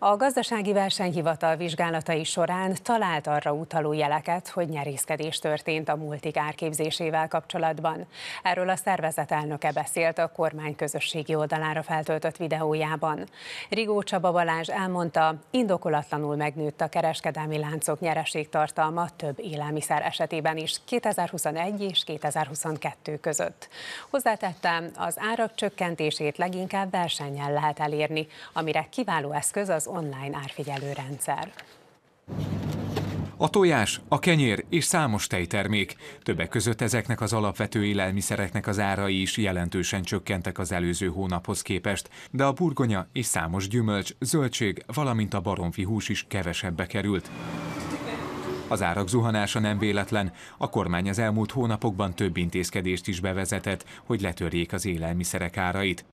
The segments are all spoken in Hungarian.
A gazdasági versenyhivatal vizsgálatai során talált arra utaló jeleket, hogy nyerészkedés történt a multik árképzésével kapcsolatban. Erről a szervezet elnöke beszélt a kormány közösségi oldalára feltöltött videójában. Rigó Csaba Balázs elmondta, indokolatlanul megnőtt a kereskedelmi láncok nyereségtartalma több élelmiszer esetében is 2021 és 2022 között. Hozzátette, az árak csökkentését leginkább versennyel lehet elérni, amire kiváló eszköz az online árfigyelő rendszer. A tojás, a kenyér és számos tejtermék. Többek között ezeknek az alapvető élelmiszereknek az árai is jelentősen csökkentek az előző hónaphoz képest, de a burgonya és számos gyümölcs, zöldség, valamint a baromfi hús is kevesebbe került. Az árak zuhanása nem véletlen. A kormány az elmúlt hónapokban több intézkedést is bevezetett, hogy letörjék az élelmiszerek árait.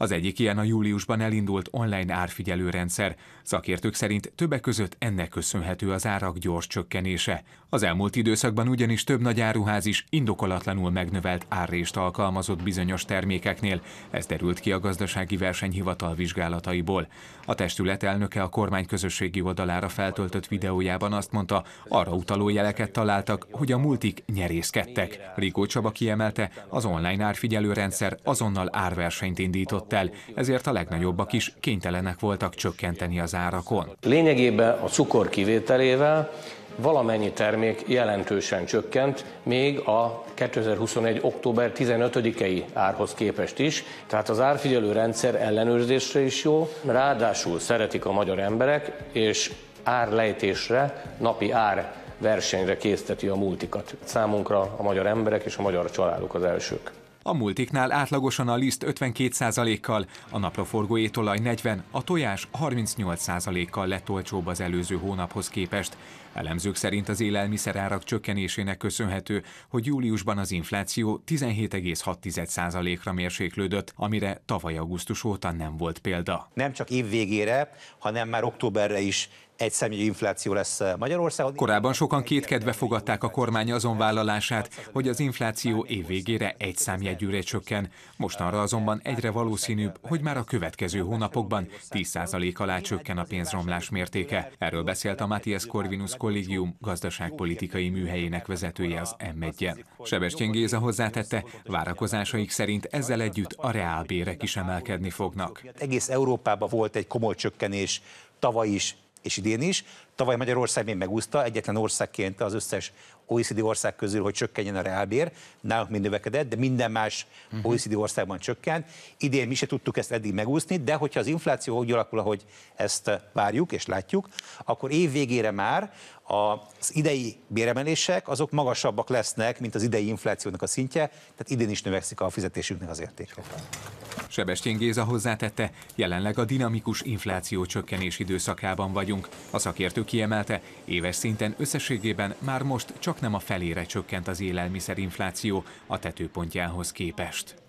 Az egyik ilyen a júliusban elindult online árfigyelőrendszer. Szakértők szerint többek között ennek köszönhető az árak gyors csökkenése. Az elmúlt időszakban ugyanis több nagy áruház is indokolatlanul megnövelt árrést alkalmazott bizonyos termékeknél. Ez derült ki a gazdasági versenyhivatal vizsgálataiból. A testület elnöke a kormány közösségi oldalára feltöltött videójában azt mondta, arra utaló jeleket találtak, hogy a multik nyerészkedtek. Rikó Csaba kiemelte, az online árfigyelőrendszer azonnal árversenyt indított fogyott el, ezért a legnagyobbak is kénytelenek voltak csökkenteni az árakon. Lényegében a cukor kivételével valamennyi termék jelentősen csökkent, még a 2021. október 15-i árhoz képest is, tehát az árfigyelő rendszer ellenőrzésre is jó, ráadásul szeretik a magyar emberek, és árlejtésre, napi ár versenyre készteti a multikat. Számunkra a magyar emberek és a magyar családok az elsők. A multiknál átlagosan a liszt 52%-kal, a napraforgó étolaj 40, a tojás 38%-kal lett olcsóbb az előző hónaphoz képest. Elemzők szerint az élelmiszerárak csökkenésének köszönhető, hogy júliusban az infláció 17,6%-ra mérséklődött, amire tavaly augusztus óta nem volt példa. Nem csak év végére, hanem már októberre is egy személyi infláció lesz eh, Magyarországon. Korábban sokan kétkedve fogadták a kormány azon vállalását, hogy az infláció év végére egy számjegyűre csökken. Mostanra azonban egyre valószínűbb, hogy már a következő hónapokban 10% alá csökken a pénzromlás mértéke. Erről beszélt a Matthias Corvinus Kollégium gazdaságpolitikai műhelyének vezetője az m 1 Sebestyén Géza hozzátette, várakozásaik szerint ezzel együtt a reálbérek is emelkedni fognak. Egész Európában volt egy komoly csökkenés tavaly is, és idén is. Tavaly Magyarország még megúszta, egyetlen országként az összes OECD ország közül, hogy csökkenjen a reálbér, nálunk mind növekedett, de minden más mhm. OECD országban csökkent. Idén mi se tudtuk ezt eddig megúszni, de hogyha az infláció úgy alakul, ahogy ezt várjuk és látjuk, akkor év végére már az idei béremelések azok magasabbak lesznek, mint az idei inflációnak a szintje, tehát idén is növekszik a fizetésünknek az értéke. Sebestyén Géza hozzátette, jelenleg a dinamikus infláció csökkenés időszakában vagyunk. A szakértő kiemelte, éves szinten összességében már most csak nem a felére csökkent az élelmiszerinfláció a tetőpontjához képest.